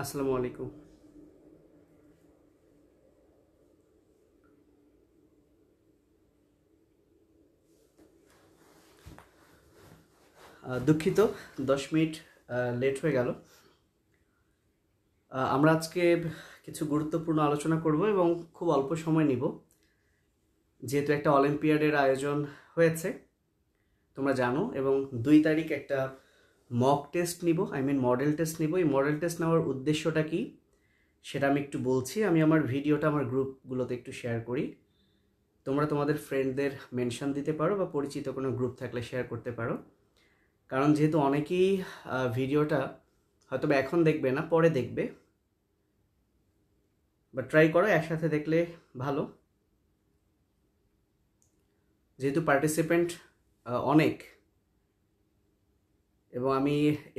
আসসালামু আলাইকুম দুঃখিত দশ মিনিট লেট হয়ে গেল আমরা আজকে কিছু গুরুত্বপূর্ণ আলোচনা করব এবং খুব অল্প সময় নিব যেহেতু একটা অলিম্পিয়াডের আয়োজন হয়েছে তোমরা জানো এবং দুই তারিখ একটা মক টেস্ট নিব আই মিন মডেল টেস্ট নিব এই মডেল টেস্ট নেওয়ার উদ্দেশ্যটা কি সেটা আমি একটু বলছি আমি আমার ভিডিওটা আমার গ্রুপগুলোতে একটু শেয়ার করি তোমরা তোমাদের ফ্রেন্ডদের মেনশান দিতে পারো বা পরিচিত কোনো গ্রুপ থাকলে শেয়ার করতে পারো কারণ যেহেতু অনেকেই ভিডিওটা হয়তো বা এখন দেখবে না পরে দেখবে বা ট্রাই করো একসাথে দেখলে ভালো যেহেতু পার্টিসিপেন্ট অনেক এবং আমি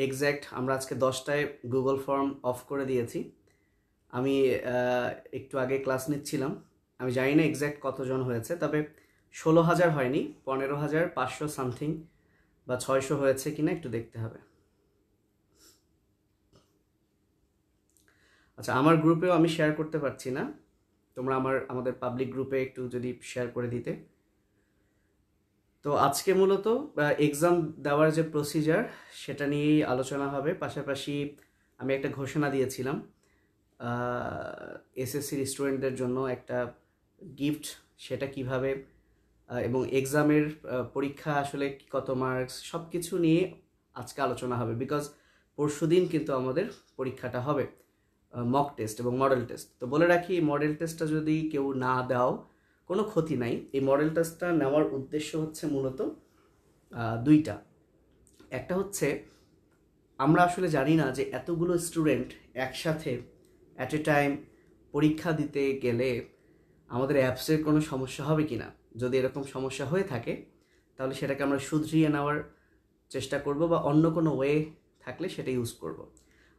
এক্স্যাক্ট আমরা আজকে দশটায় গুগল ফর্ম অফ করে দিয়েছি আমি একটু আগে ক্লাস নিচ্ছিলাম আমি জানি না এক্স্যাক্ট কতজন হয়েছে তবে ষোলো হাজার হয়নি পনেরো হাজার পাঁচশো সামথিং বা ছয়শো হয়েছে কিনা একটু দেখতে হবে আচ্ছা আমার গ্রুপেও আমি শেয়ার করতে পারছি না তোমরা আমার আমাদের পাবলিক গ্রুপে একটু যদি শেয়ার করে দিতে তো আজকে মূলত এক্সাম দেওয়ার যে প্রসিজার সেটা নিয়েই আলোচনা হবে পাশাপাশি আমি একটা ঘোষণা দিয়েছিলাম এসএসসির স্টুডেন্টদের জন্য একটা গিফট সেটা কিভাবে এবং এক্সামের পরীক্ষা আসলে কত মার্কস সব কিছু নিয়ে আজকে আলোচনা হবে বিকজ পরশু দিন কিন্তু আমাদের পরীক্ষাটা হবে মক টেস্ট এবং মডেল টেস্ট তো বলে রাখি মডেল টেস্টটা যদি কেউ না দাও কোনো ক্ষতি নাই এই মডেল টেস্টটা নেওয়ার উদ্দেশ্য হচ্ছে মূলত দুইটা একটা হচ্ছে আমরা আসলে জানি না যে এতগুলো স্টুডেন্ট একসাথে অ্যাট এ টাইম পরীক্ষা দিতে গেলে আমাদের অ্যাপসের কোনো সমস্যা হবে কি না যদি এরকম সমস্যা হয়ে থাকে তাহলে সেটাকে আমরা শুধরিয়ে নেওয়ার চেষ্টা করব বা অন্য কোনো ওয়ে থাকলে সেটা ইউজ করব।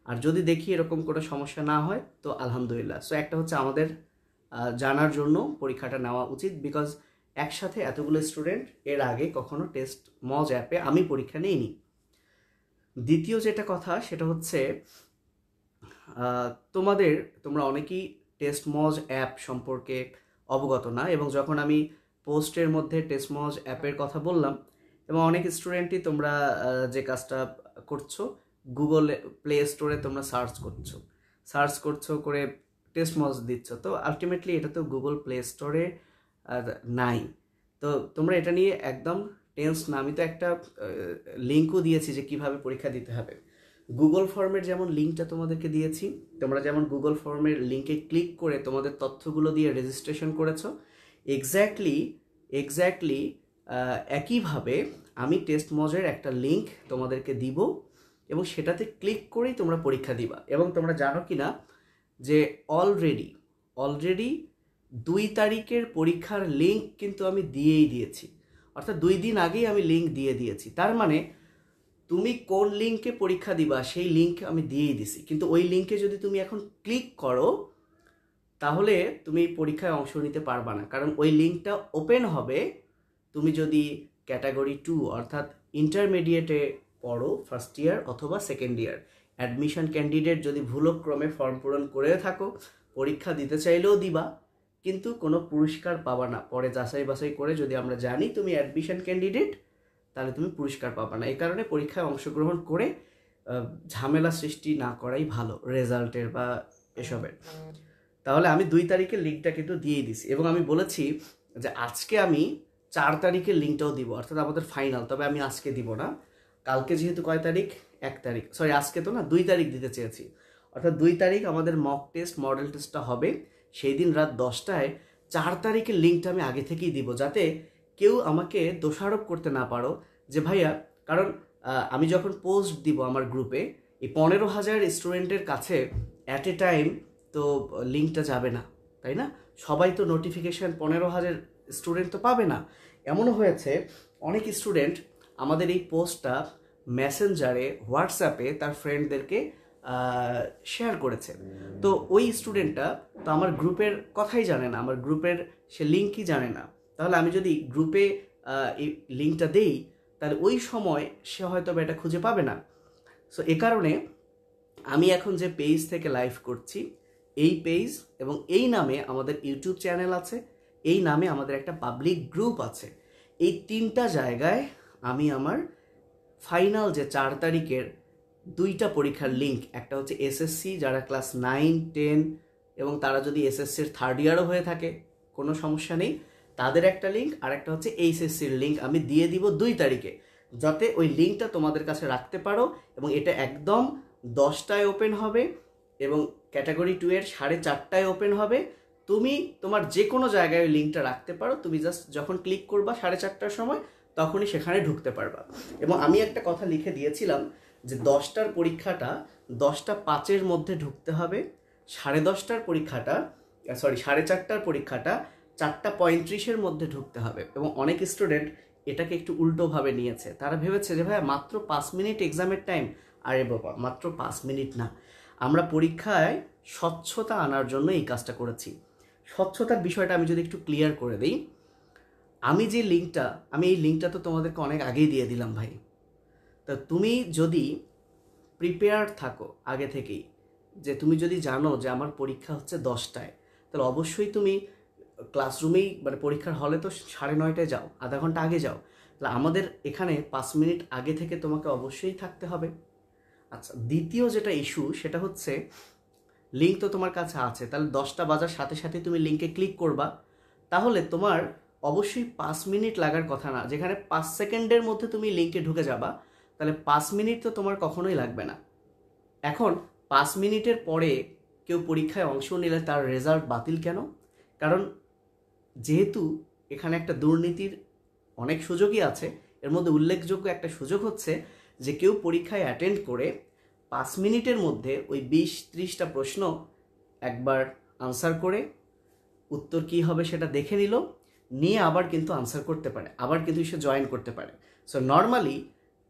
আর যদি দেখি এরকম কোনো সমস্যা না হয় তো আলহামদুলিল্লাহ সো একটা হচ্ছে আমাদের জানার জন্য পরীক্ষাটা নেওয়া উচিত বিকজ একসাথে এতগুলো স্টুডেন্ট এর আগে কখনো টেস্ট মজ অ্যাপে আমি পরীক্ষা নিইনি দ্বিতীয় যেটা কথা সেটা হচ্ছে তোমাদের তোমরা অনেকেই টেস্ট মজ অ্যাপ সম্পর্কে অবগত না এবং যখন আমি পোস্টের মধ্যে টেস্ট মজ অ্যাপের কথা বললাম এবং অনেক স্টুডেন্টই তোমরা যে কাজটা করছো গুগল প্লে স্টোরে তোমরা সার্চ করছো সার্চ করছো করে টেস্ট মজ দিচ্ছ তো আলটিমেটলি এটা তো গুগল প্লে স্টোরে নাই তো তোমরা এটা নিয়ে একদম টেন্স না আমি তো একটা লিঙ্কও দিয়েছি যে কিভাবে পরীক্ষা দিতে হবে গুগল ফর্মের যেমন লিঙ্কটা তোমাদেরকে দিয়েছি তোমরা যেমন গুগল ফর্মের লিঙ্কে ক্লিক করে তোমাদের তথ্যগুলো দিয়ে রেজিস্ট্রেশন করেছো এক্স্যাক্টলি এক্স্যাক্টলি একইভাবে আমি টেস্ট মজের একটা লিঙ্ক তোমাদেরকে দিব এবং সেটাতে ক্লিক করেই তোমরা পরীক্ষা দিবা এবং তোমরা জানো কি না যে অলরেডি অলরেডি দুই তারিখের পরীক্ষার লিঙ্ক কিন্তু আমি দিয়েই দিয়েছি অর্থাৎ দুই দিন আগেই আমি লিঙ্ক দিয়ে দিয়েছি তার মানে তুমি কোন লিঙ্কে পরীক্ষা দিবা সেই লিঙ্ক আমি দিয়েই দিছি কিন্তু ওই লিঙ্কে যদি তুমি এখন ক্লিক করো তাহলে তুমি পরীক্ষায় অংশ নিতে পারবা না কারণ ওই লিঙ্কটা ওপেন হবে তুমি যদি ক্যাটাগরি টু অর্থাৎ ইন্টারমিডিয়েটে পড়ো ফার্স্ট ইয়ার অথবা সেকেন্ড ইয়ার অ্যাডমিশন ক্যান্ডিডেট যদি ভুলক্রমে ফর্ম পূরণ করে থাকো পরীক্ষা দিতে চাইলেও দিবা কিন্তু কোনো পুরস্কার পাবা না পরে যাচাই বাছাই করে যদি আমরা জানি তুমি অ্যাডমিশন ক্যান্ডিডেট তাহলে তুমি পুরস্কার পাবা না এই কারণে পরীক্ষায় অংশগ্রহণ করে ঝামেলা সৃষ্টি না করাই ভালো রেজাল্টের বা এসবের তাহলে আমি দুই তারিখের লিঙ্কটা কিন্তু দিয়ে দিছি এবং আমি বলেছি যে আজকে আমি চার তারিখের লিঙ্কটাও দিব অর্থাৎ আমাদের ফাইনাল তবে আমি আজকে দিব না কালকে যেহেতু কয় তারিখ এক তারিখ সরি আজকে তো না দুই তারিখ দিতে চেয়েছি অর্থাৎ দুই তারিখ আমাদের মক টেস্ট মডেল টেস্টটা হবে সেই দিন রাত দশটায় চার তারিখের লিঙ্কটা আমি আগে থেকেই দিব যাতে কেউ আমাকে দোষারোপ করতে না পারো যে ভাইয়া কারণ আমি যখন পোস্ট দিব আমার গ্রুপে এই পনেরো হাজার স্টুডেন্টের কাছে অ্যাট এ টাইম তো লিঙ্কটা যাবে না তাই না সবাই তো নোটিফিকেশান পনেরো হাজার স্টুডেন্ট তো পাবে না এমনও হয়েছে অনেক স্টুডেন্ট আমাদের এই পোস্টটা মেসেঞ্জারে হোয়াটসঅ্যাপে তার ফ্রেন্ডদেরকে শেয়ার করেছে তো ওই স্টুডেন্টটা তো আমার গ্রুপের কথাই জানে না আমার গ্রুপের সে লিঙ্কই জানে না তাহলে আমি যদি গ্রুপে এই লিঙ্কটা দেই তাহলে ওই সময় সে হয়তো এটা খুঁজে পাবে না সো এ কারণে আমি এখন যে পেজ থেকে লাইভ করছি এই পেজ এবং এই নামে আমাদের ইউটিউব চ্যানেল আছে এই নামে আমাদের একটা পাবলিক গ্রুপ আছে এই তিনটা জায়গায় আমি আমার ফাইনাল যে চার তারিখের দুইটা পরীক্ষার লিঙ্ক একটা হচ্ছে এসএসসি যারা ক্লাস নাইন টেন এবং তারা যদি এসএসসির থার্ড ইয়ারও হয়ে থাকে কোনো সমস্যা নেই তাদের একটা লিঙ্ক আর একটা হচ্ছে এইচএসসির লিঙ্ক আমি দিয়ে দিব দুই তারিখে যাতে ওই লিঙ্কটা তোমাদের কাছে রাখতে পারো এবং এটা একদম দশটায় ওপেন হবে এবং ক্যাটাগরি টু এর সাড়ে চারটায় ওপেন হবে তুমি তোমার যে কোনো জায়গায় ওই লিঙ্কটা রাখতে পারো তুমি জাস্ট যখন ক্লিক করবা সাড়ে চারটার সময় তখনই সেখানে ঢুকতে পারবা এবং আমি একটা কথা লিখে দিয়েছিলাম যে দশটার পরীক্ষাটা দশটা পাঁচের মধ্যে ঢুকতে হবে সাড়ে দশটার পরীক্ষাটা সরি সাড়ে চারটার পরীক্ষাটা চারটা পঁয়ত্রিশের মধ্যে ঢুকতে হবে এবং অনেক স্টুডেন্ট এটাকে একটু উল্টোভাবে নিয়েছে তারা ভেবেছে যে ভাইয়া মাত্র পাঁচ মিনিট এক্সামের টাইম আরে বাবা মাত্র পাঁচ মিনিট না আমরা পরীক্ষায় স্বচ্ছতা আনার জন্য এই কাজটা করেছি স্বচ্ছতার বিষয়টা আমি যদি একটু ক্লিয়ার করে দিই আমি যে লিঙ্কটা আমি এই লিঙ্কটা তো তোমাদেরকে অনেক আগেই দিয়ে দিলাম ভাই তা তুমি যদি প্রিপেয়ার থাকো আগে থেকেই যে তুমি যদি জানো যে আমার পরীক্ষা হচ্ছে দশটায় তাহলে অবশ্যই তুমি ক্লাসরুমেই মানে পরীক্ষার হলে তো সাড়ে নয়টায় যাও আধা ঘন্টা আগে যাও তাহলে আমাদের এখানে পাঁচ মিনিট আগে থেকে তোমাকে অবশ্যই থাকতে হবে আচ্ছা দ্বিতীয় যেটা ইস্যু সেটা হচ্ছে লিঙ্ক তো তোমার কাছে আছে তাহলে দশটা বাজার সাথে সাথে তুমি লিঙ্কে ক্লিক করবা তাহলে তোমার অবশ্যই পাঁচ মিনিট লাগার কথা না যেখানে পাঁচ সেকেন্ডের মধ্যে তুমি লিঙ্কে ঢুকে যাবা তাহলে পাঁচ মিনিট তো তোমার কখনোই লাগবে না এখন পাঁচ মিনিটের পরে কেউ পরীক্ষায় অংশ নিলে তার রেজাল্ট বাতিল কেন কারণ যেহেতু এখানে একটা দুর্নীতির অনেক সুযোগই আছে এর মধ্যে উল্লেখযোগ্য একটা সুযোগ হচ্ছে যে কেউ পরীক্ষায় অ্যাটেন্ড করে পাঁচ মিনিটের মধ্যে ওই বিশ ত্রিশটা প্রশ্ন একবার আনসার করে উত্তর কী হবে সেটা দেখে নিল নিয়ে আবার কিন্তু আনসার করতে পারে আবার কিন্তু সে জয়েন করতে পারে সো নর্মালি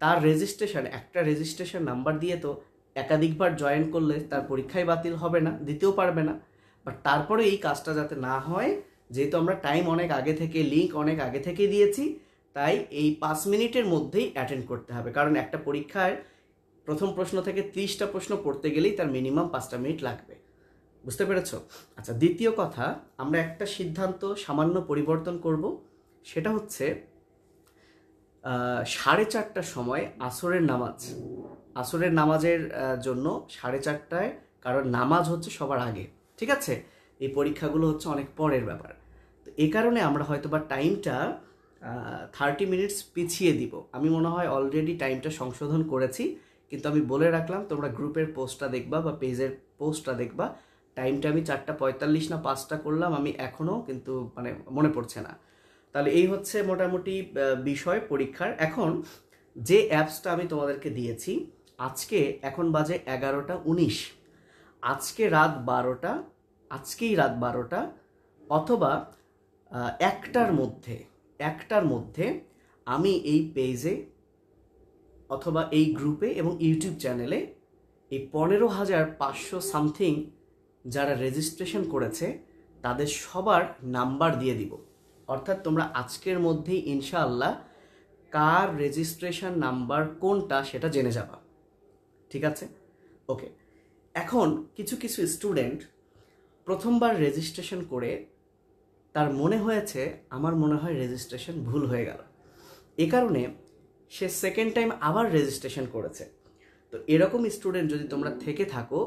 তার রেজিস্ট্রেশন একটা রেজিস্ট্রেশন নাম্বার দিয়ে তো একাধিকবার জয়েন করলে তার পরীক্ষায় বাতিল হবে না দিতেও পারবে না বাট তারপরে এই কাজটা যাতে না হয় যেহেতু আমরা টাইম অনেক আগে থেকে লিঙ্ক অনেক আগে থেকে দিয়েছি তাই এই পাঁচ মিনিটের মধ্যেই অ্যাটেন্ড করতে হবে কারণ একটা পরীক্ষায় প্রথম প্রশ্ন থেকে ত্রিশটা প্রশ্ন পড়তে গেলেই তার মিনিমাম পাঁচটা মিনিট লাগবে বুঝতে পেরেছ আচ্ছা দ্বিতীয় কথা আমরা একটা সিদ্ধান্ত সামান্য পরিবর্তন করব সেটা হচ্ছে সাড়ে চারটার সময় আসরের নামাজ আসরের নামাজের জন্য সাড়ে চারটায় কারণ নামাজ হচ্ছে সবার আগে ঠিক আছে এই পরীক্ষাগুলো হচ্ছে অনেক পরের ব্যাপার তো এ কারণে আমরা হয়তো বা টাইমটা থার্টি মিনিটস পিছিয়ে দিব আমি মনে হয় অলরেডি টাইমটা সংশোধন করেছি কিন্তু আমি বলে রাখলাম তোমরা গ্রুপের পোস্টটা দেখবা বা পেজের পোস্টটা দেখবা টাইমটা আমি চারটা পঁয়তাল্লিশ না পাঁচটা করলাম আমি এখনও কিন্তু মানে মনে পড়ছে না তাহলে এই হচ্ছে মোটামুটি বিষয় পরীক্ষার এখন যে অ্যাপসটা আমি তোমাদেরকে দিয়েছি আজকে এখন বাজে এগারোটা উনিশ আজকে রাত বারোটা আজকেই রাত বারোটা অথবা একটার মধ্যে একটার মধ্যে আমি এই পেজে অথবা এই গ্রুপে এবং ইউটিউব চ্যানেলে এই পনেরো হাজার পাঁচশো সামথিং যারা রেজিস্ট্রেশন করেছে তাদের সবার নাম্বার দিয়ে দিব অর্থাৎ তোমরা আজকের মধ্যেই ইনশাআল্লাহ কার রেজিস্ট্রেশন নাম্বার কোনটা সেটা জেনে যাবা ঠিক আছে ওকে এখন কিছু কিছু স্টুডেন্ট প্রথমবার রেজিস্ট্রেশন করে তার মনে হয়েছে আমার মনে হয় রেজিস্ট্রেশন ভুল হয়ে গেল এ কারণে সে সেকেন্ড টাইম আবার রেজিস্ট্রেশন করেছে তো এরকম স্টুডেন্ট যদি তোমরা থেকে থাকো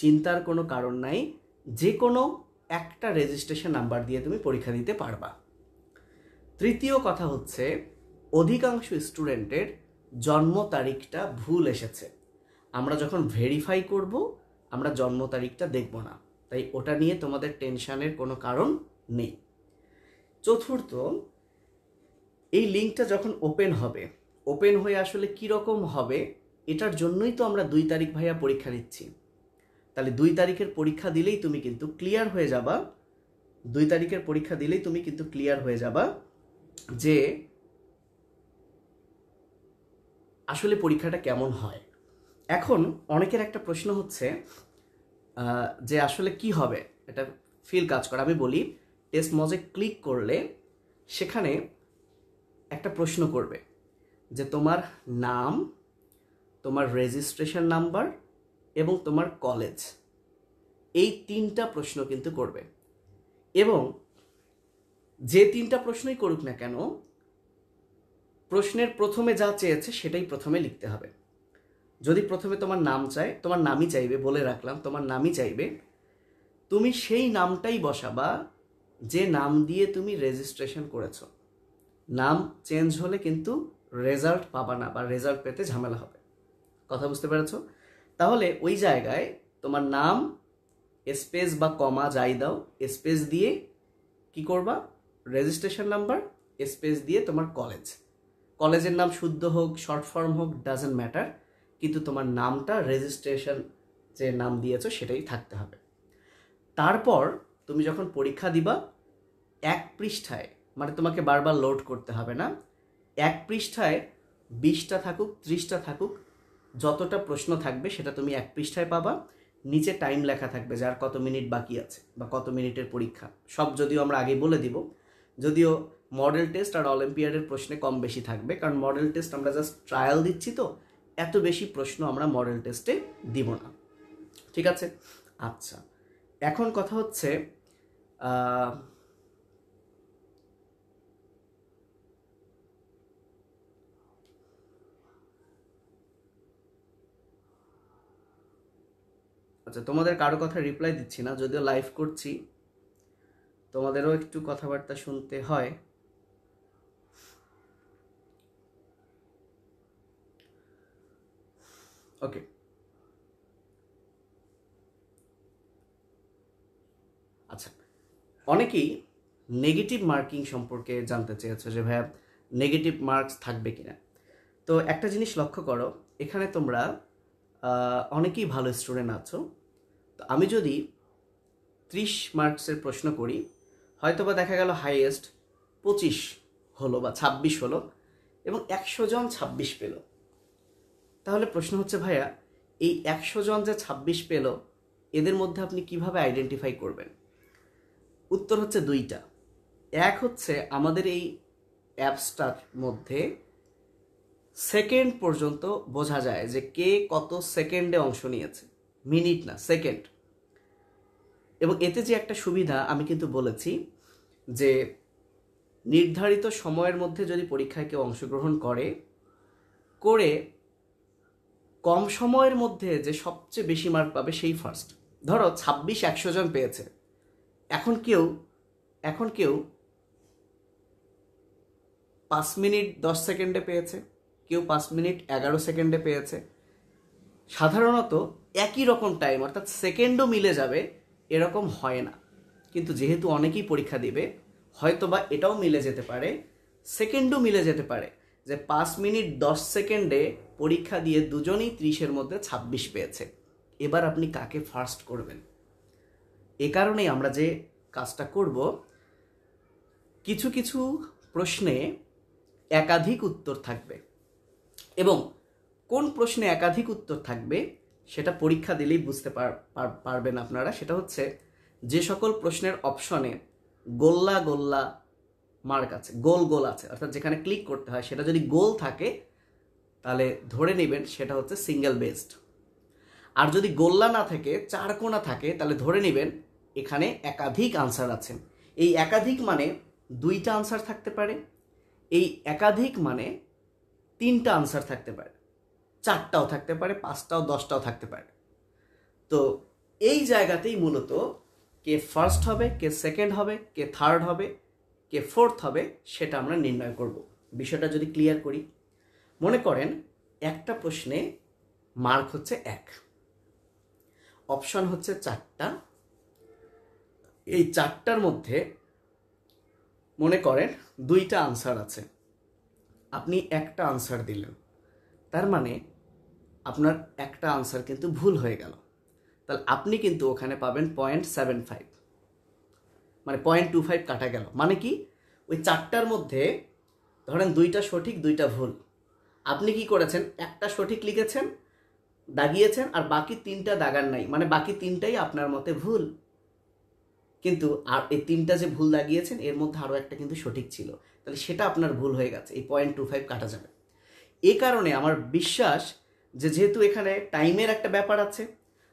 চিন্তার কোনো কারণ নাই যে কোনো একটা রেজিস্ট্রেশন নাম্বার দিয়ে তুমি পরীক্ষা দিতে পারবা তৃতীয় কথা হচ্ছে অধিকাংশ স্টুডেন্টের জন্ম তারিখটা ভুল এসেছে আমরা যখন ভেরিফাই করব আমরা জন্ম তারিখটা দেখব না তাই ওটা নিয়ে তোমাদের টেনশানের কোনো কারণ নেই চতুর্থ এই লিঙ্কটা যখন ওপেন হবে ওপেন হয়ে আসলে কীরকম হবে এটার জন্যই তো আমরা দুই তারিখ ভাইয়া পরীক্ষা নিচ্ছি তাহলে দুই তারিখের পরীক্ষা দিলেই তুমি কিন্তু ক্লিয়ার হয়ে যাবা দুই তারিখের পরীক্ষা দিলেই তুমি কিন্তু ক্লিয়ার হয়ে যাবা যে আসলে পরীক্ষাটা কেমন হয় এখন অনেকের একটা প্রশ্ন হচ্ছে যে আসলে কি হবে এটা ফিল কাজ করে আমি বলি টেস্ট মজে ক্লিক করলে সেখানে একটা প্রশ্ন করবে যে তোমার নাম তোমার রেজিস্ট্রেশন নাম্বার এবং তোমার কলেজ এই তিনটা প্রশ্ন কিন্তু করবে এবং যে তিনটা প্রশ্নই করুক না কেন প্রশ্নের প্রথমে যা চেয়েছে সেটাই প্রথমে লিখতে হবে যদি প্রথমে তোমার নাম চায় তোমার নামই চাইবে বলে রাখলাম তোমার নামই চাইবে তুমি সেই নামটাই বসাবা যে নাম দিয়ে তুমি রেজিস্ট্রেশন করেছ নাম চেঞ্জ হলে কিন্তু রেজাল্ট পাবা না বা রেজাল্ট পেতে ঝামেলা হবে কথা বুঝতে পেরেছো তাহলে ওই জায়গায় তোমার নাম স্পেস বা কমা যাই দাও স্পেস দিয়ে কি করবা রেজিস্ট্রেশন নাম্বার স্পেস দিয়ে তোমার কলেজ কলেজের নাম শুদ্ধ হোক শর্ট ফর্ম হোক ডাজেন্ট ম্যাটার কিন্তু তোমার নামটা রেজিস্ট্রেশন যে নাম দিয়েছো সেটাই থাকতে হবে তারপর তুমি যখন পরীক্ষা দিবা এক পৃষ্ঠায় মানে তোমাকে বারবার লোড করতে হবে না এক পৃষ্ঠায় বিশটা থাকুক ত্রিশটা থাকুক যতটা প্রশ্ন থাকবে সেটা তুমি এক পৃষ্ঠায় পাবা নিচে টাইম লেখা থাকবে যার কত মিনিট বাকি আছে বা কত মিনিটের পরীক্ষা সব যদিও আমরা আগে বলে দিব যদিও মডেল টেস্ট আর অলিম্পিয়াডের প্রশ্নে কম বেশি থাকবে কারণ মডেল টেস্ট আমরা জাস্ট ট্রায়াল দিচ্ছি তো এত বেশি প্রশ্ন আমরা মডেল টেস্টে দিব না ঠিক আছে আচ্ছা এখন কথা হচ্ছে আচ্ছা তোমাদের কারো কথা রিপ্লাই দিচ্ছি না যদিও লাইভ করছি তোমাদেরও একটু কথাবার্তা শুনতে হয় ওকে আচ্ছা অনেকেই নেগেটিভ মার্কিং সম্পর্কে জানতে চেয়েছে যে ভাইয়া নেগেটিভ মার্কস থাকবে কিনা তো একটা জিনিস লক্ষ্য করো এখানে তোমরা অনেকেই ভালো স্টুডেন্ট আছো আমি যদি ত্রিশ মার্কসের প্রশ্ন করি হয়তোবা দেখা গেল হাইয়েস্ট পঁচিশ হলো বা ছাব্বিশ হলো এবং একশো জন ছাব্বিশ পেল তাহলে প্রশ্ন হচ্ছে ভাইয়া এই একশো জন যে ছাব্বিশ পেল এদের মধ্যে আপনি কিভাবে আইডেন্টিফাই করবেন উত্তর হচ্ছে দুইটা এক হচ্ছে আমাদের এই অ্যাপসটার মধ্যে সেকেন্ড পর্যন্ত বোঝা যায় যে কে কত সেকেন্ডে অংশ নিয়েছে মিনিট না সেকেন্ড এবং এতে যে একটা সুবিধা আমি কিন্তু বলেছি যে নির্ধারিত সময়ের মধ্যে যদি পরীক্ষায় কেউ অংশগ্রহণ করে করে কম সময়ের মধ্যে যে সবচেয়ে বেশি মার্ক পাবে সেই ফার্স্ট ধরো ছাব্বিশ একশো জন পেয়েছে এখন কেউ এখন কেউ পাঁচ মিনিট দশ সেকেন্ডে পেয়েছে কেউ পাঁচ মিনিট এগারো সেকেন্ডে পেয়েছে সাধারণত একই রকম টাইম অর্থাৎ সেকেন্ডও মিলে যাবে এরকম হয় না কিন্তু যেহেতু অনেকেই পরীক্ষা দিবে হয়তো বা এটাও মিলে যেতে পারে সেকেন্ডও মিলে যেতে পারে যে পাঁচ মিনিট দশ সেকেন্ডে পরীক্ষা দিয়ে দুজনেই ত্রিশের মধ্যে ছাব্বিশ পেয়েছে এবার আপনি কাকে ফার্স্ট করবেন এ কারণেই আমরা যে কাজটা করব কিছু কিছু প্রশ্নে একাধিক উত্তর থাকবে এবং কোন প্রশ্নে একাধিক উত্তর থাকবে সেটা পরীক্ষা দিলেই বুঝতে পারবেন আপনারা সেটা হচ্ছে যে সকল প্রশ্নের অপশনে গোল্লা গোল্লা মার্ক আছে গোল গোল আছে অর্থাৎ যেখানে ক্লিক করতে হয় সেটা যদি গোল থাকে তাহলে ধরে নেবেন সেটা হচ্ছে সিঙ্গেল বেসড আর যদি গোল্লা না থাকে চার কোনা থাকে তাহলে ধরে নেবেন এখানে একাধিক আনসার আছেন এই একাধিক মানে দুইটা আনসার থাকতে পারে এই একাধিক মানে তিনটা আনসার থাকতে পারে চারটাও থাকতে পারে পাঁচটাও দশটাও থাকতে পারে তো এই জায়গাতেই মূলত কে ফার্স্ট হবে কে সেকেন্ড হবে কে থার্ড হবে কে ফোর্থ হবে সেটা আমরা নির্ণয় করব বিষয়টা যদি ক্লিয়ার করি মনে করেন একটা প্রশ্নে মার্ক হচ্ছে এক অপশন হচ্ছে চারটা এই চারটার মধ্যে মনে করেন দুইটা আনসার আছে আপনি একটা আনসার দিলেন তার মানে আপনার একটা আনসার কিন্তু ভুল হয়ে গেল তাহলে আপনি কিন্তু ওখানে পাবেন পয়েন্ট সেভেন ফাইভ মানে পয়েন্ট টু ফাইভ কাটা গেল মানে কি ওই চারটার মধ্যে ধরেন দুইটা সঠিক দুইটা ভুল আপনি কি করেছেন একটা সঠিক লিখেছেন দাগিয়েছেন আর বাকি তিনটা দাগার নাই মানে বাকি তিনটাই আপনার মতে ভুল কিন্তু আর এই তিনটা যে ভুল দাগিয়েছেন এর মধ্যে আরও একটা কিন্তু সঠিক ছিল তাহলে সেটা আপনার ভুল হয়ে গেছে এই পয়েন্ট টু ফাইভ কাটা যাবে এ কারণে আমার বিশ্বাস যে যেহেতু এখানে টাইমের একটা ব্যাপার আছে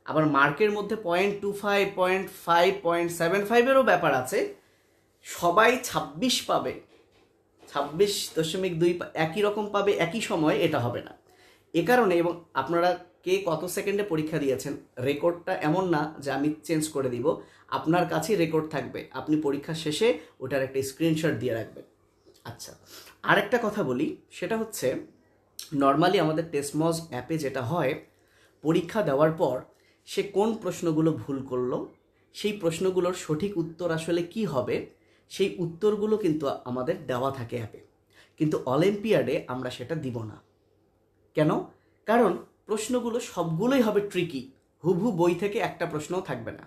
আবার মার্কের মধ্যে point two five point five point seven ফাইভেরও ব্যাপার আছে সবাই ছাব্বিশ পাবে ছাব্বিশ দশমিক দুই একই রকম পাবে একই সময় এটা হবে না এ কারণে এবং আপনারা কে কত সেকেন্ডে পরীক্ষা দিয়েছেন রেকর্ডটা এমন না যে আমি চেঞ্জ করে দিব আপনার কাছেই রেকর্ড থাকবে আপনি পরীক্ষা শেষে ওটার একটা স্ক্রিনশট দিয়ে রাখবেন আচ্ছা আরেকটা কথা বলি সেটা হচ্ছে নর্মালি আমাদের টেস্টমজ অ্যাপে যেটা হয় পরীক্ষা দেওয়ার পর সে কোন প্রশ্নগুলো ভুল করলো সেই প্রশ্নগুলোর সঠিক উত্তর আসলে কি হবে সেই উত্তরগুলো কিন্তু আমাদের দেওয়া থাকে অ্যাপে কিন্তু অলিম্পিয়াডে আমরা সেটা দিব না কেন কারণ প্রশ্নগুলো সবগুলোই হবে ট্রিকি হুভু বই থেকে একটা প্রশ্নও থাকবে না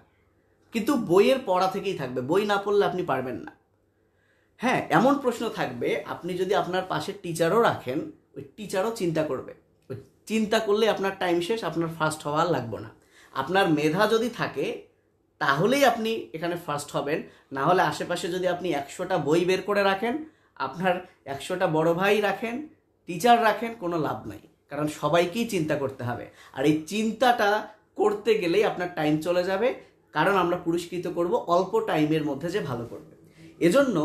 কিন্তু বইয়ের পড়া থেকেই থাকবে বই না পড়লে আপনি পারবেন না হ্যাঁ এমন প্রশ্ন থাকবে আপনি যদি আপনার পাশের টিচারও রাখেন ওই টিচারও চিন্তা করবে ওই চিন্তা করলে আপনার টাইম শেষ আপনার ফার্স্ট হওয়া লাগবে না আপনার মেধা যদি থাকে তাহলেই আপনি এখানে ফার্স্ট হবেন না হলে আশেপাশে যদি আপনি একশোটা বই বের করে রাখেন আপনার একশোটা বড় ভাই রাখেন টিচার রাখেন কোনো লাভ নাই কারণ সবাইকেই চিন্তা করতে হবে আর এই চিন্তাটা করতে গেলেই আপনার টাইম চলে যাবে কারণ আমরা পুরস্কৃত করব অল্প টাইমের মধ্যে যে ভালো করবে এজন্য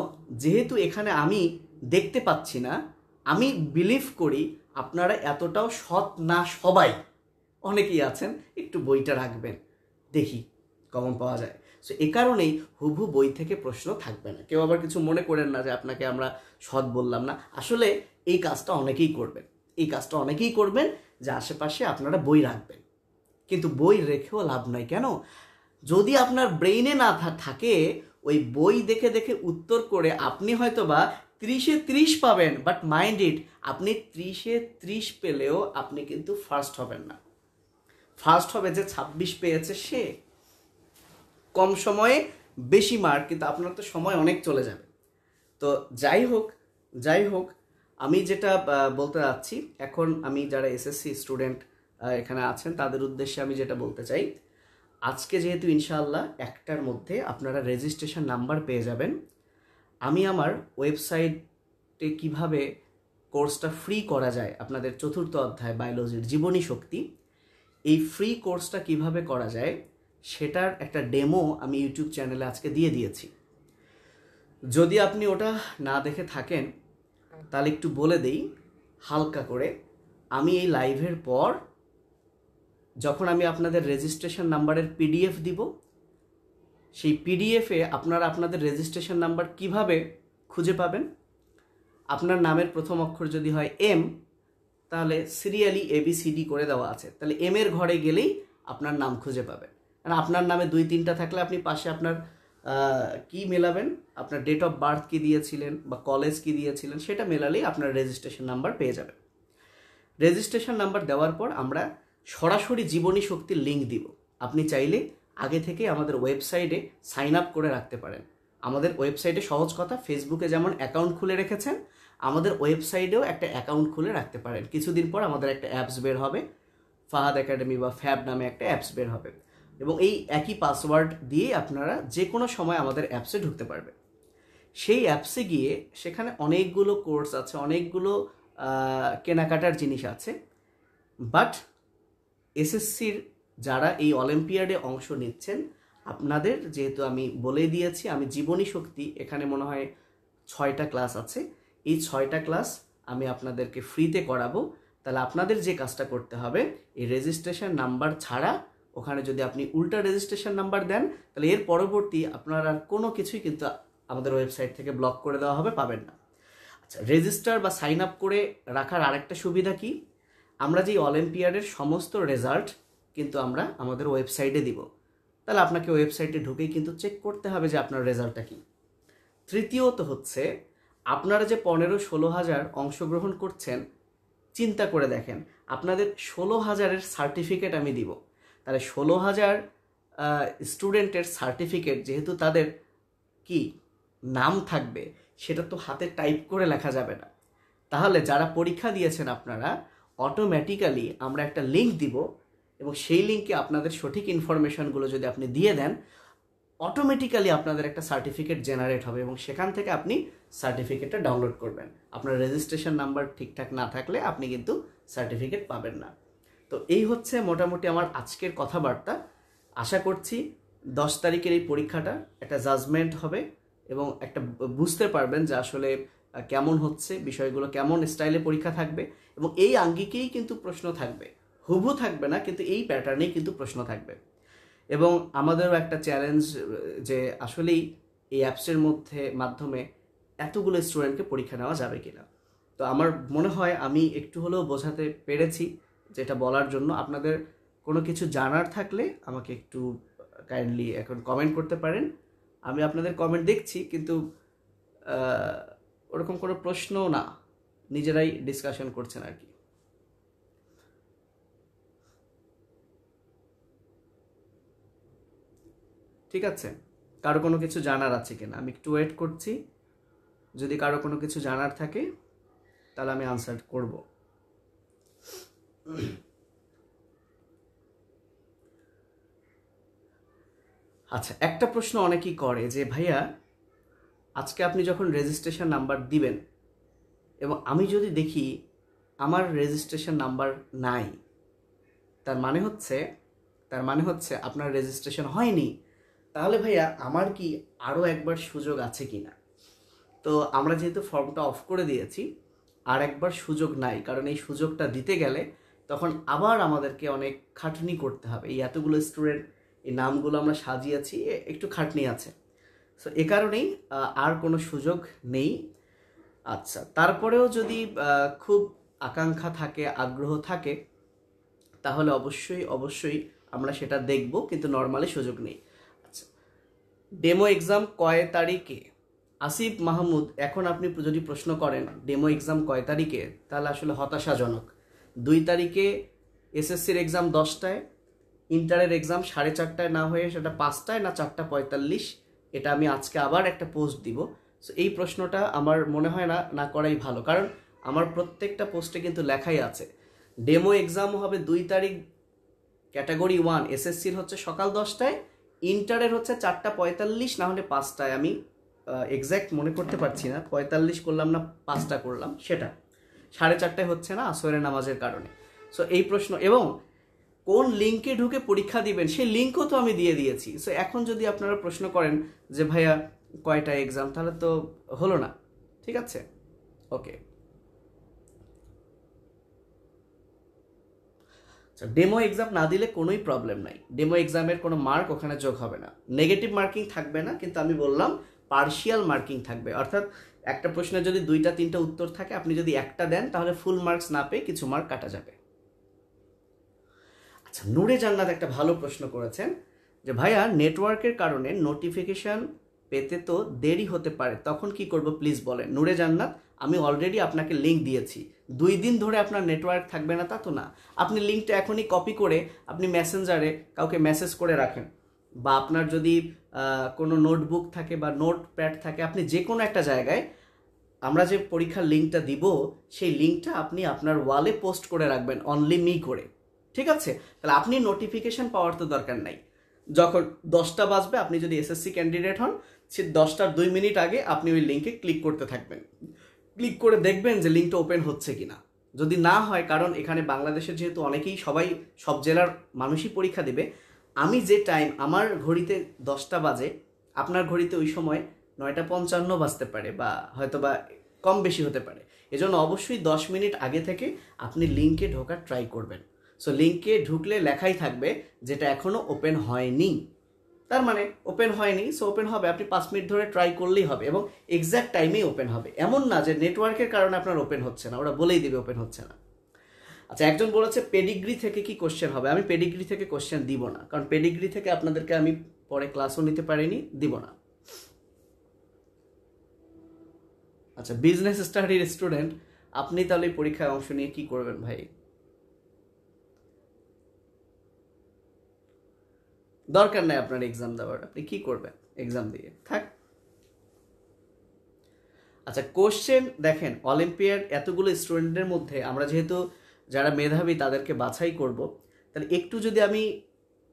যেহেতু এখানে আমি দেখতে পাচ্ছি না আমি বিলিভ করি আপনারা এতটাও সৎ না সবাই অনেকেই আছেন একটু বইটা রাখবেন দেখি কমন পাওয়া যায় সো এ কারণেই হুবহু বই থেকে প্রশ্ন থাকবে না কেউ আবার কিছু মনে করেন না যে আপনাকে আমরা সৎ বললাম না আসলে এই কাজটা অনেকেই করবেন এই কাজটা অনেকেই করবেন যে আশেপাশে আপনারা বই রাখবেন কিন্তু বই রেখেও লাভ নাই কেন যদি আপনার ব্রেইনে না থাকে ওই বই দেখে দেখে উত্তর করে আপনি হয়তো বা ত্রিশে ত্রিশ পাবেন বাট মাইন্ড ইট আপনি ত্রিশে ত্রিশ পেলেও আপনি কিন্তু ফার্স্ট হবেন না ফার্স্ট হবে যে ছাব্বিশ পেয়েছে সে কম সময়ে বেশি মার্ক কিন্তু আপনার তো সময় অনেক চলে যাবে তো যাই হোক যাই হোক আমি যেটা বলতে যাচ্ছি এখন আমি যারা এসএসসি স্টুডেন্ট এখানে আছেন তাদের উদ্দেশ্যে আমি যেটা বলতে চাই আজকে যেহেতু ইনশাআল্লাহ একটার মধ্যে আপনারা রেজিস্ট্রেশন নাম্বার পেয়ে যাবেন আমি আমার ওয়েবসাইটে কিভাবে কোর্সটা ফ্রি করা যায় আপনাদের চতুর্থ অধ্যায় বায়োলজির জীবনী শক্তি এই ফ্রি কোর্সটা কিভাবে করা যায় সেটার একটা ডেমো আমি ইউটিউব চ্যানেলে আজকে দিয়ে দিয়েছি যদি আপনি ওটা না দেখে থাকেন তাহলে একটু বলে দেই হালকা করে আমি এই লাইভের পর যখন আমি আপনাদের রেজিস্ট্রেশন নাম্বারের পিডিএফ দিব সেই পিডিএফে আপনারা আপনাদের রেজিস্ট্রেশন নাম্বার কিভাবে খুঁজে পাবেন আপনার নামের প্রথম অক্ষর যদি হয় এম তাহলে সিরিয়ালি এবিসিডি করে দেওয়া আছে তাহলে এম এর ঘরে গেলেই আপনার নাম খুঁজে পাবেন কারণ আপনার নামে দুই তিনটা থাকলে আপনি পাশে আপনার কি মেলাবেন আপনার ডেট অফ বার্থ কি দিয়েছিলেন বা কলেজ কি দিয়েছিলেন সেটা মেলালেই আপনার রেজিস্ট্রেশন নাম্বার পেয়ে যাবেন রেজিস্ট্রেশন নাম্বার দেওয়ার পর আমরা সরাসরি জীবনী শক্তির লিঙ্ক দিব আপনি চাইলে আগে থেকে আমাদের ওয়েবসাইটে সাইন আপ করে রাখতে পারেন আমাদের ওয়েবসাইটে সহজ কথা ফেসবুকে যেমন অ্যাকাউন্ট খুলে রেখেছেন আমাদের ওয়েবসাইটেও একটা অ্যাকাউন্ট খুলে রাখতে পারেন কিছুদিন পর আমাদের একটা অ্যাপস বের হবে ফাহাদ একাডেমি বা ফ্যাব নামে একটা অ্যাপস বের হবে এবং এই একই পাসওয়ার্ড দিয়ে আপনারা যে কোনো সময় আমাদের অ্যাপসে ঢুকতে পারবেন সেই অ্যাপসে গিয়ে সেখানে অনেকগুলো কোর্স আছে অনেকগুলো কেনাকাটার জিনিস আছে বাট এসএসসির যারা এই অলিম্পিয়াডে অংশ নিচ্ছেন আপনাদের যেহেতু আমি বলে দিয়েছি আমি জীবনী শক্তি এখানে মনে হয় ছয়টা ক্লাস আছে এই ছয়টা ক্লাস আমি আপনাদেরকে ফ্রিতে করাবো তাহলে আপনাদের যে কাজটা করতে হবে এই রেজিস্ট্রেশন নাম্বার ছাড়া ওখানে যদি আপনি উল্টা রেজিস্ট্রেশন নাম্বার দেন তাহলে এর পরবর্তী আপনারা আর কোনো কিছুই কিন্তু আমাদের ওয়েবসাইট থেকে ব্লক করে দেওয়া হবে পাবেন না আচ্ছা রেজিস্টার বা সাইন আপ করে রাখার আরেকটা সুবিধা কি আমরা যেই অলিম্পিয়াডের সমস্ত রেজাল্ট কিন্তু আমরা আমাদের ওয়েবসাইটে দিব তাহলে আপনাকে ওয়েবসাইটে ঢুকেই কিন্তু চেক করতে হবে যে আপনার রেজাল্টটা কী তৃতীয়ত হচ্ছে আপনারা যে পনেরো ষোলো হাজার অংশগ্রহণ করছেন চিন্তা করে দেখেন আপনাদের ষোলো হাজারের সার্টিফিকেট আমি দিব তাহলে ষোলো হাজার স্টুডেন্টের সার্টিফিকেট যেহেতু তাদের কি নাম থাকবে সেটা তো হাতে টাইপ করে লেখা যাবে না তাহলে যারা পরীক্ষা দিয়েছেন আপনারা অটোমেটিক্যালি আমরা একটা লিঙ্ক দিব এবং সেই লিঙ্কে আপনাদের সঠিক ইনফরমেশানগুলো যদি আপনি দিয়ে দেন অটোমেটিক্যালি আপনাদের একটা সার্টিফিকেট জেনারেট হবে এবং সেখান থেকে আপনি সার্টিফিকেটটা ডাউনলোড করবেন আপনার রেজিস্ট্রেশন নাম্বার ঠিকঠাক না থাকলে আপনি কিন্তু সার্টিফিকেট পাবেন না তো এই হচ্ছে মোটামুটি আমার আজকের কথাবার্তা আশা করছি দশ তারিখের এই পরীক্ষাটা একটা জাজমেন্ট হবে এবং একটা বুঝতে পারবেন যে আসলে কেমন হচ্ছে বিষয়গুলো কেমন স্টাইলে পরীক্ষা থাকবে এবং এই আঙ্গিকেই কিন্তু প্রশ্ন থাকবে হুবু থাকবে না কিন্তু এই প্যাটার্নেই কিন্তু প্রশ্ন থাকবে এবং আমাদেরও একটা চ্যালেঞ্জ যে আসলেই এই অ্যাপসের মধ্যে মাধ্যমে এতগুলো স্টুডেন্টকে পরীক্ষা নেওয়া যাবে কি না তো আমার মনে হয় আমি একটু হলেও বোঝাতে পেরেছি যেটা বলার জন্য আপনাদের কোনো কিছু জানার থাকলে আমাকে একটু কাইন্ডলি এখন কমেন্ট করতে পারেন আমি আপনাদের কমেন্ট দেখছি কিন্তু ওরকম কোনো প্রশ্নও না নিজেরাই ডিসকাশন করছেন আর কি ঠিক আছে কারো কোনো কিছু জানার আছে কিনা আমি একটু ওয়েট করছি যদি কারো কোনো কিছু জানার থাকে তাহলে আমি আনসার করব আচ্ছা একটা প্রশ্ন অনেকেই করে যে ভাইয়া আজকে আপনি যখন রেজিস্ট্রেশন নাম্বার দিবেন এবং আমি যদি দেখি আমার রেজিস্ট্রেশন নাম্বার নাই তার মানে হচ্ছে তার মানে হচ্ছে আপনার রেজিস্ট্রেশন হয়নি তাহলে ভাইয়া আমার কি আরও একবার সুযোগ আছে কি না তো আমরা যেহেতু ফর্মটা অফ করে দিয়েছি আর একবার সুযোগ নাই কারণ এই সুযোগটা দিতে গেলে তখন আবার আমাদেরকে অনেক খাটনি করতে হবে এই এতগুলো স্টুডেন্ট এই নামগুলো আমরা সাজিয়েছি একটু খাটনি আছে সো এ কারণেই আর কোনো সুযোগ নেই আচ্ছা তারপরেও যদি খুব আকাঙ্ক্ষা থাকে আগ্রহ থাকে তাহলে অবশ্যই অবশ্যই আমরা সেটা দেখব কিন্তু নর্মালি সুযোগ নেই ডেমো এক্সাম কয় তারিখে আসিফ মাহমুদ এখন আপনি যদি প্রশ্ন করেন ডেমো এক্সাম কয় তারিখে তাহলে আসলে হতাশাজনক দুই তারিখে এসএসসির এক্সাম দশটায় ইন্টারের এক্সাম সাড়ে চারটায় না হয়ে সেটা পাঁচটায় না চারটা পঁয়তাল্লিশ এটা আমি আজকে আবার একটা পোস্ট দিব সো এই প্রশ্নটা আমার মনে হয় না না করাই ভালো কারণ আমার প্রত্যেকটা পোস্টে কিন্তু লেখাই আছে ডেমো এক্সাম হবে দুই তারিখ ক্যাটাগরি ওয়ান এসএসসির হচ্ছে সকাল দশটায় ইন্টারের হচ্ছে চারটা পঁয়তাল্লিশ না হলে পাঁচটায় আমি এক্স্যাক্ট মনে করতে পারছি না পঁয়তাল্লিশ করলাম না পাঁচটা করলাম সেটা সাড়ে চারটায় হচ্ছে না আসরের নামাজের কারণে সো এই প্রশ্ন এবং কোন লিঙ্কে ঢুকে পরীক্ষা দিবেন সেই লিঙ্কও তো আমি দিয়ে দিয়েছি সো এখন যদি আপনারা প্রশ্ন করেন যে ভাইয়া কয়টা এক্সাম তাহলে তো হলো না ঠিক আছে ওকে ডেমো আচ্ছা, এক্সাম না দিলে কোনোই প্রবলেম নাই ডেমো এক্সামের কোনো মার্ক ওখানে যোগ হবে না নেগেটিভ মার্কিং থাকবে না কিন্তু আমি বললাম পার্শিয়াল মার্কিং থাকবে অর্থাৎ একটা প্রশ্নে যদি দুইটা তিনটা উত্তর থাকে আপনি যদি একটা দেন তাহলে ফুল মার্কস না পেয়ে কিছু মার্ক কাটা যাবে আচ্ছা নূরে জান্নাত একটা ভালো প্রশ্ন করেছেন যে ভাইয়া নেটওয়ার্কের কারণে নোটিফিকেশান পেতে তো দেরি হতে পারে তখন কি করব প্লিজ বলেন নূরে জান্নাত আমি অলরেডি আপনাকে লিঙ্ক দিয়েছি দুই দিন ধরে আপনার নেটওয়ার্ক থাকবে না তা তো না আপনি লিঙ্কটা এখনই কপি করে আপনি মেসেঞ্জারে কাউকে মেসেজ করে রাখেন বা আপনার যদি কোনো নোটবুক থাকে বা নোট প্যাড থাকে আপনি যে কোনো একটা জায়গায় আমরা যে পরীক্ষার লিঙ্কটা দিব সেই লিঙ্কটা আপনি আপনার ওয়ালে পোস্ট করে রাখবেন অনলি মি করে ঠিক আছে তাহলে আপনি নোটিফিকেশান পাওয়ার তো দরকার নাই যখন দশটা বাজবে আপনি যদি এসএসসি ক্যান্ডিডেট হন সে দশটার দুই মিনিট আগে আপনি ওই লিঙ্কে ক্লিক করতে থাকবেন ক্লিক করে দেখবেন যে লিঙ্কটা ওপেন হচ্ছে কিনা যদি না হয় কারণ এখানে বাংলাদেশের যেহেতু অনেকেই সবাই সব জেলার মানুষই পরীক্ষা দেবে আমি যে টাইম আমার ঘড়িতে দশটা বাজে আপনার ঘড়িতে ওই সময় নয়টা পঞ্চান্ন বাজতে পারে বা হয়তো বা কম বেশি হতে পারে এজন্য অবশ্যই দশ মিনিট আগে থেকে আপনি লিঙ্কে ঢোকার ট্রাই করবেন সো লিঙ্কে ঢুকলে লেখাই থাকবে যেটা এখনও ওপেন হয়নি তার মানে ওপেন হয়নি সো ওপেন হবে আপনি পাঁচ মিনিট ধরে ট্রাই করলেই হবে এবং এক্স্যাক্ট টাইমেই ওপেন হবে এমন না যে নেটওয়ার্কের কারণে আপনার ওপেন হচ্ছে না ওরা বলেই দেবে ওপেন হচ্ছে না আচ্ছা একজন বলেছে পেডিগ্রি থেকে কি কোশ্চেন হবে আমি পেডিগ্রি থেকে কোশ্চেন দিব না কারণ পেডিগ্রি থেকে আপনাদেরকে আমি পরে ক্লাসও নিতে পারিনি দিব না আচ্ছা বিজনেস স্টাডির স্টুডেন্ট আপনি তাহলে পরীক্ষায় অংশ নিয়ে কি করবেন ভাই দরকার নাই আপনার এক্সাম দেওয়ার আপনি কি করবেন এক্সাম দিয়ে থাক আচ্ছা কোশ্চেন দেখেন অলিম্পিয়াড এতগুলো স্টুডেন্টের মধ্যে আমরা যেহেতু যারা মেধাবী তাদেরকে বাছাই করব তাহলে একটু যদি আমি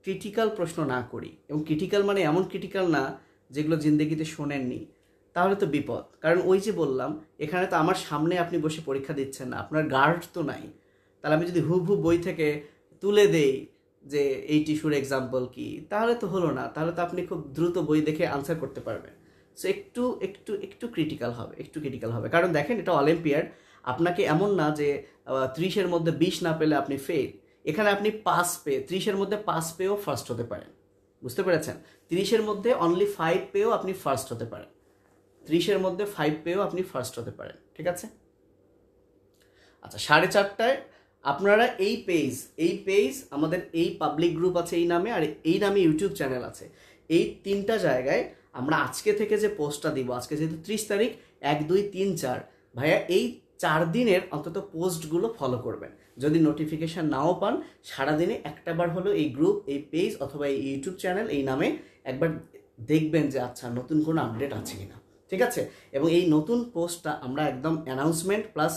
ক্রিটিক্যাল প্রশ্ন না করি এবং ক্রিটিক্যাল মানে এমন ক্রিটিক্যাল না যেগুলো জিন্দগিতে শোনেননি তাহলে তো বিপদ কারণ ওই যে বললাম এখানে তো আমার সামনে আপনি বসে পরীক্ষা দিচ্ছেন না আপনার গার্ড তো নাই তাহলে আমি যদি হুবহু বই থেকে তুলে দেই যে এই টিস্যুর এক্সাম্পল কি তাহলে তো হলো না তাহলে তো আপনি খুব দ্রুত বই দেখে আনসার করতে পারবেন সো একটু একটু একটু ক্রিটিক্যাল হবে একটু ক্রিটিক্যাল হবে কারণ দেখেন এটা অলিম্পিয়াড আপনাকে এমন না যে ত্রিশের মধ্যে বিশ না পেলে আপনি ফেল এখানে আপনি পাস পেয়ে ত্রিশের মধ্যে পাস পেয়েও ফার্স্ট হতে পারেন বুঝতে পেরেছেন ত্রিশের মধ্যে অনলি ফাইভ পেয়েও আপনি ফার্স্ট হতে পারেন ত্রিশের মধ্যে ফাইভ পেয়েও আপনি ফার্স্ট হতে পারেন ঠিক আছে আচ্ছা সাড়ে চারটায় আপনারা এই পেজ এই পেজ আমাদের এই পাবলিক গ্রুপ আছে এই নামে আর এই নামে ইউটিউব চ্যানেল আছে এই তিনটা জায়গায় আমরা আজকে থেকে যে পোস্টটা দিব আজকে যেহেতু ত্রিশ তারিখ এক দুই তিন চার ভাইয়া এই চার দিনের অন্তত পোস্টগুলো ফলো করবেন যদি নোটিফিকেশান নাও পান সারাদিনে একটা বার হলো এই গ্রুপ এই পেজ অথবা এই ইউটিউব চ্যানেল এই নামে একবার দেখবেন যে আচ্ছা নতুন কোনো আপডেট আছে কি না ঠিক আছে এবং এই নতুন পোস্টটা আমরা একদম অ্যানাউন্সমেন্ট প্লাস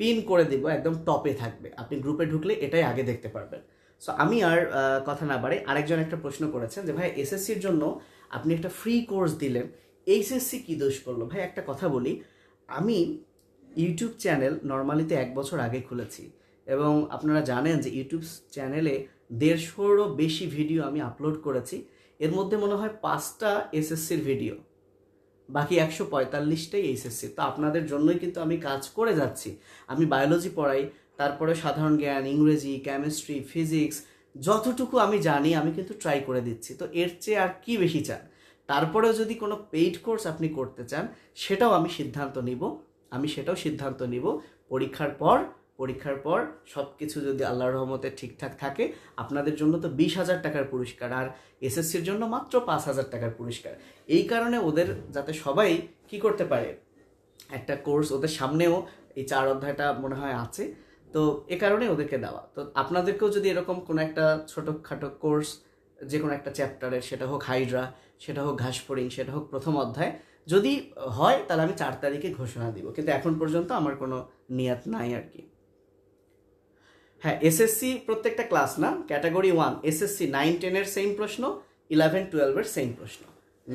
পিন করে দিব একদম টপে থাকবে আপনি গ্রুপে ঢুকলে এটাই আগে দেখতে পারবেন সো আমি আর কথা না বাড়ে আরেকজন একটা প্রশ্ন করেছেন যে ভাই এসএসসির জন্য আপনি একটা ফ্রি কোর্স দিলেন এইচএসসি কী দোষ করলো ভাই একটা কথা বলি আমি ইউটিউব চ্যানেল নর্মালিতে এক বছর আগে খুলেছি এবং আপনারা জানেন যে ইউটিউব চ্যানেলে দেড়শোরও বেশি ভিডিও আমি আপলোড করেছি এর মধ্যে মনে হয় পাঁচটা এসএসসির ভিডিও বাকি একশো পঁয়তাল্লিশটাই এইচএসসি তো আপনাদের জন্যই কিন্তু আমি কাজ করে যাচ্ছি আমি বায়োলজি পড়াই তারপরে সাধারণ জ্ঞান ইংরেজি কেমিস্ট্রি ফিজিক্স যতটুকু আমি জানি আমি কিন্তু ট্রাই করে দিচ্ছি তো এর চেয়ে আর কি বেশি চান তারপরেও যদি কোনো পেইড কোর্স আপনি করতে চান সেটাও আমি সিদ্ধান্ত নিব আমি সেটাও সিদ্ধান্ত নিব পরীক্ষার পর পরীক্ষার পর সব কিছু যদি আল্লাহর রহমতে ঠিকঠাক থাকে আপনাদের জন্য তো বিশ হাজার টাকার পুরস্কার আর এসএসসির জন্য মাত্র পাঁচ হাজার টাকার পুরস্কার এই কারণে ওদের যাতে সবাই কি করতে পারে একটা কোর্স ওদের সামনেও এই চার অধ্যায়টা মনে হয় আছে তো এ কারণে ওদেরকে দেওয়া তো আপনাদেরকেও যদি এরকম কোনো একটা ছোটোখাটো কোর্স যে কোনো একটা চ্যাপ্টারের সেটা হোক হাইড্রা সেটা হোক ঘাসফড়িং সেটা হোক প্রথম অধ্যায় যদি হয় তাহলে আমি চার তারিখে ঘোষণা দিব কিন্তু এখন পর্যন্ত আমার কোনো নিয়াত নাই আর কি হ্যাঁ এসএসসি প্রত্যেকটা ক্লাস না ক্যাটাগরি ওয়ান এসএসসি নাইন টেনের সেম প্রশ্ন ইলেভেন টুয়েলভের সেম প্রশ্ন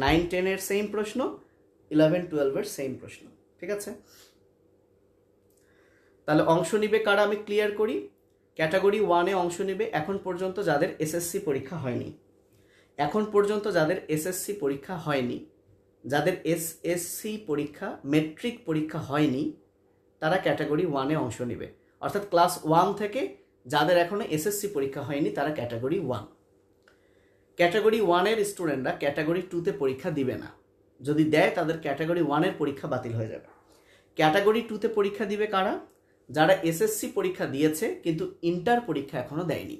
নাইন টেনের সেম প্রশ্ন ইলেভেন টুয়েলভের সেম প্রশ্ন ঠিক আছে তাহলে অংশ নিবে কারা আমি ক্লিয়ার করি ক্যাটাগরি ওয়ানে অংশ নেবে এখন পর্যন্ত যাদের এসএসসি পরীক্ষা হয়নি এখন পর্যন্ত যাদের এসএসসি পরীক্ষা হয়নি যাদের এসএসসি পরীক্ষা মেট্রিক পরীক্ষা হয়নি তারা ক্যাটাগরি ওয়ানে অংশ নেবে অর্থাৎ ক্লাস ওয়ান থেকে যাদের এখনও এসএসসি পরীক্ষা হয়নি তারা ক্যাটাগরি ওয়ান ক্যাটাগরি ওয়ানের স্টুডেন্টরা ক্যাটাগরি টুতে পরীক্ষা দিবে না যদি দেয় তাদের ক্যাটাগরি ওয়ানের পরীক্ষা বাতিল হয়ে যাবে ক্যাটাগরি টুতে পরীক্ষা দিবে কারা যারা এসএসসি পরীক্ষা দিয়েছে কিন্তু ইন্টার পরীক্ষা এখনও দেয়নি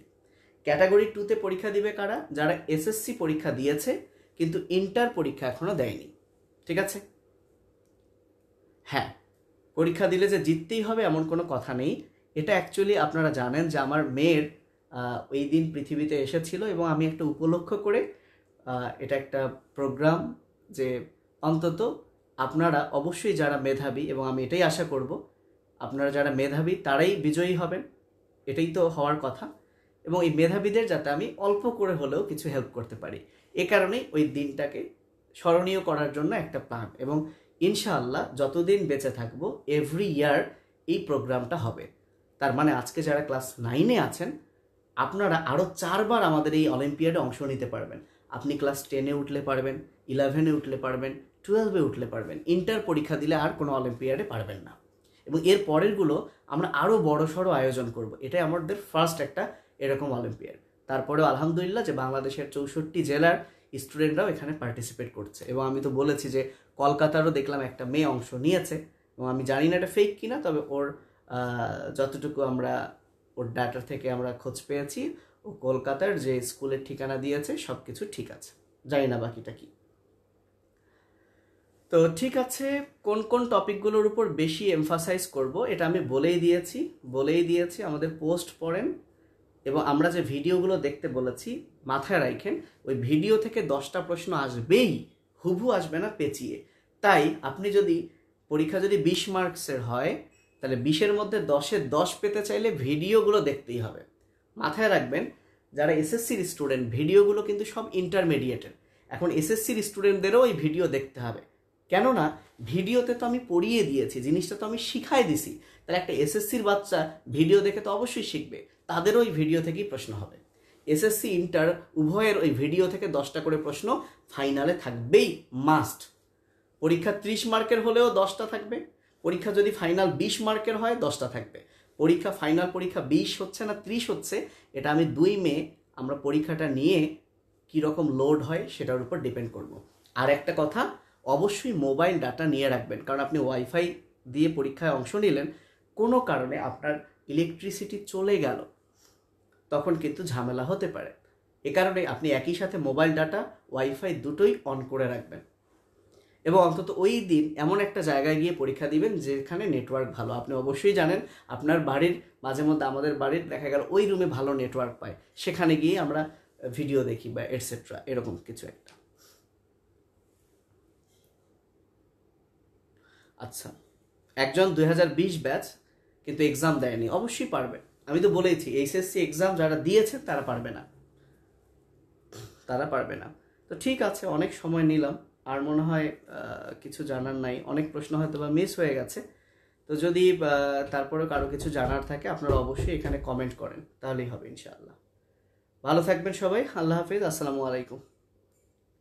ক্যাটাগরি টুতে পরীক্ষা দিবে কারা যারা এসএসসি পরীক্ষা দিয়েছে কিন্তু ইন্টার পরীক্ষা এখনও দেয়নি ঠিক আছে হ্যাঁ পরীক্ষা দিলে যে জিততেই হবে এমন কোনো কথা নেই এটা অ্যাকচুয়ালি আপনারা জানেন যে আমার মেয়ের ওই দিন পৃথিবীতে এসেছিল এবং আমি একটা উপলক্ষ করে এটা একটা প্রোগ্রাম যে অন্তত আপনারা অবশ্যই যারা মেধাবী এবং আমি এটাই আশা করব আপনারা যারা মেধাবী তারাই বিজয়ী হবেন এটাই তো হওয়ার কথা এবং এই মেধাবীদের যাতে আমি অল্প করে হলেও কিছু হেল্প করতে পারি এ কারণেই ওই দিনটাকে স্মরণীয় করার জন্য একটা প্ল্যান এবং ইনশাআল্লাহ যতদিন বেঁচে থাকব এভরি ইয়ার এই প্রোগ্রামটা হবে তার মানে আজকে যারা ক্লাস নাইনে আছেন আপনারা আরও চারবার আমাদের এই অলিম্পিয়াডে অংশ নিতে পারবেন আপনি ক্লাস টেনে উঠলে পারবেন ইলেভেনে উঠলে পারবেন টুয়েলভে উঠলে পারবেন ইন্টার পরীক্ষা দিলে আর কোনো অলিম্পিয়াডে পারবেন না এবং এর পরেরগুলো আমরা আরও বড় সড়ো আয়োজন করব এটাই আমাদের ফার্স্ট একটা এরকম অলিম্পিয়াড তারপরেও আলহামদুলিল্লাহ যে বাংলাদেশের চৌষট্টি জেলার স্টুডেন্টরাও এখানে পার্টিসিপেট করছে এবং আমি তো বলেছি যে কলকাতারও দেখলাম একটা মেয়ে অংশ নিয়েছে এবং আমি জানি না এটা ফেক কিনা তবে ওর যতটুকু আমরা ওর ডাটা থেকে আমরা খোঁজ পেয়েছি ও কলকাতার যে স্কুলের ঠিকানা দিয়েছে সব কিছু ঠিক আছে জানি না বাকিটা কি তো ঠিক আছে কোন কোন টপিকগুলোর উপর বেশি এমফাসাইজ করব এটা আমি বলেই দিয়েছি বলেই দিয়েছি আমাদের পোস্ট পড়েন এবং আমরা যে ভিডিওগুলো দেখতে বলেছি মাথায় রাখেন ওই ভিডিও থেকে দশটা প্রশ্ন আসবেই হুবু আসবে না পেঁচিয়ে তাই আপনি যদি পরীক্ষা যদি বিশ মার্কসের হয় তাহলে বিশের মধ্যে দশে দশ পেতে চাইলে ভিডিওগুলো দেখতেই হবে মাথায় রাখবেন যারা এসএসসির স্টুডেন্ট ভিডিওগুলো কিন্তু সব ইন্টারমিডিয়েটের এখন এসএসসির স্টুডেন্টদেরও ওই ভিডিও দেখতে হবে কেননা ভিডিওতে তো আমি পড়িয়ে দিয়েছি জিনিসটা তো আমি শিখাই দিছি তাহলে একটা এসএসসির বাচ্চা ভিডিও দেখে তো অবশ্যই শিখবে তাদের ওই ভিডিও থেকেই প্রশ্ন হবে এসএসসি ইন্টার উভয়ের ওই ভিডিও থেকে দশটা করে প্রশ্ন ফাইনালে থাকবেই মাস্ট পরীক্ষা ত্রিশ মার্কের হলেও দশটা থাকবে পরীক্ষা যদি ফাইনাল বিশ মার্কের হয় দশটা থাকবে পরীক্ষা ফাইনাল পরীক্ষা বিশ হচ্ছে না ত্রিশ হচ্ছে এটা আমি দুই মে আমরা পরীক্ষাটা নিয়ে কীরকম লোড হয় সেটার উপর ডিপেন্ড করব। আর একটা কথা অবশ্যই মোবাইল ডাটা নিয়ে রাখবেন কারণ আপনি ওয়াইফাই দিয়ে পরীক্ষায় অংশ নিলেন কোনো কারণে আপনার ইলেকট্রিসিটি চলে গেল তখন কিন্তু ঝামেলা হতে পারে এ কারণে আপনি একই সাথে মোবাইল ডাটা ওয়াইফাই দুটোই অন করে রাখবেন এবং অন্তত ওই দিন এমন একটা জায়গায় গিয়ে পরীক্ষা দিবেন যেখানে নেটওয়ার্ক ভালো আপনি অবশ্যই জানেন আপনার বাড়ির মাঝে মধ্যে আমাদের বাড়ির দেখা গেল ওই রুমে ভালো নেটওয়ার্ক পায় সেখানে গিয়ে আমরা ভিডিও দেখি বা এটসেট্রা এরকম কিছু একটা আচ্ছা একজন দুই ব্যাচ কিন্তু এক্সাম দেয়নি অবশ্যই পারবেন আমি তো বলেইছি এইচএসসি এক্সাম যারা দিয়েছে তারা পারবে না তারা পারবে না তো ঠিক আছে অনেক সময় নিলাম আর মনে হয় কিছু জানার নাই অনেক প্রশ্ন হয়তো বা মিস হয়ে গেছে তো যদি তারপরে কারো কিছু জানার থাকে আপনারা অবশ্যই এখানে কমেন্ট করেন তাহলেই হবে ইনশাআল্লাহ ভালো থাকবেন সবাই আল্লাহ হাফিজ আসসালামু আলাইকুম